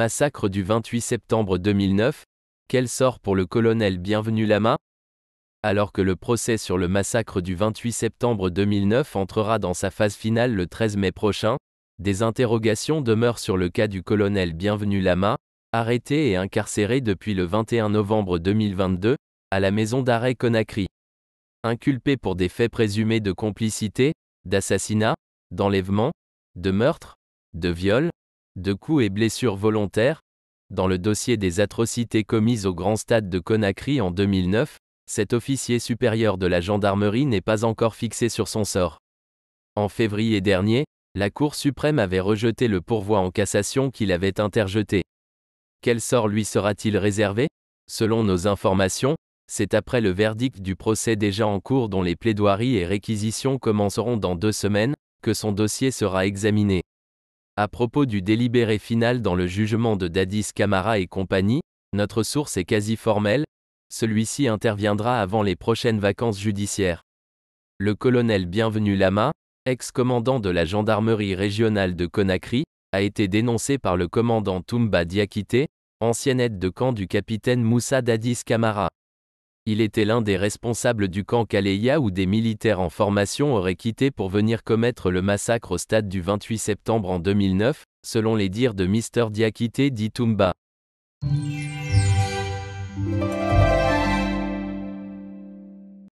Massacre du 28 septembre 2009, quel sort pour le colonel Bienvenu Lama Alors que le procès sur le massacre du 28 septembre 2009 entrera dans sa phase finale le 13 mai prochain, des interrogations demeurent sur le cas du colonel Bienvenu Lama, arrêté et incarcéré depuis le 21 novembre 2022, à la maison d'arrêt Conakry. Inculpé pour des faits présumés de complicité, d'assassinat, d'enlèvement, de meurtre, de viol, de coups et blessures volontaires, dans le dossier des atrocités commises au Grand Stade de Conakry en 2009, cet officier supérieur de la gendarmerie n'est pas encore fixé sur son sort. En février dernier, la Cour suprême avait rejeté le pourvoi en cassation qu'il avait interjeté. Quel sort lui sera-t-il réservé Selon nos informations, c'est après le verdict du procès déjà en cours dont les plaidoiries et réquisitions commenceront dans deux semaines, que son dossier sera examiné. À propos du délibéré final dans le jugement de Dadis Camara et compagnie, notre source est quasi formelle, celui-ci interviendra avant les prochaines vacances judiciaires. Le colonel Bienvenu Lama, ex-commandant de la gendarmerie régionale de Conakry, a été dénoncé par le commandant Toumba Diakité, ancien aide de camp du capitaine Moussa Dadis Camara. Il était l'un des responsables du camp Kaleya où des militaires en formation auraient quitté pour venir commettre le massacre au stade du 28 septembre en 2009, selon les dires de Mr Diakité Ditumba.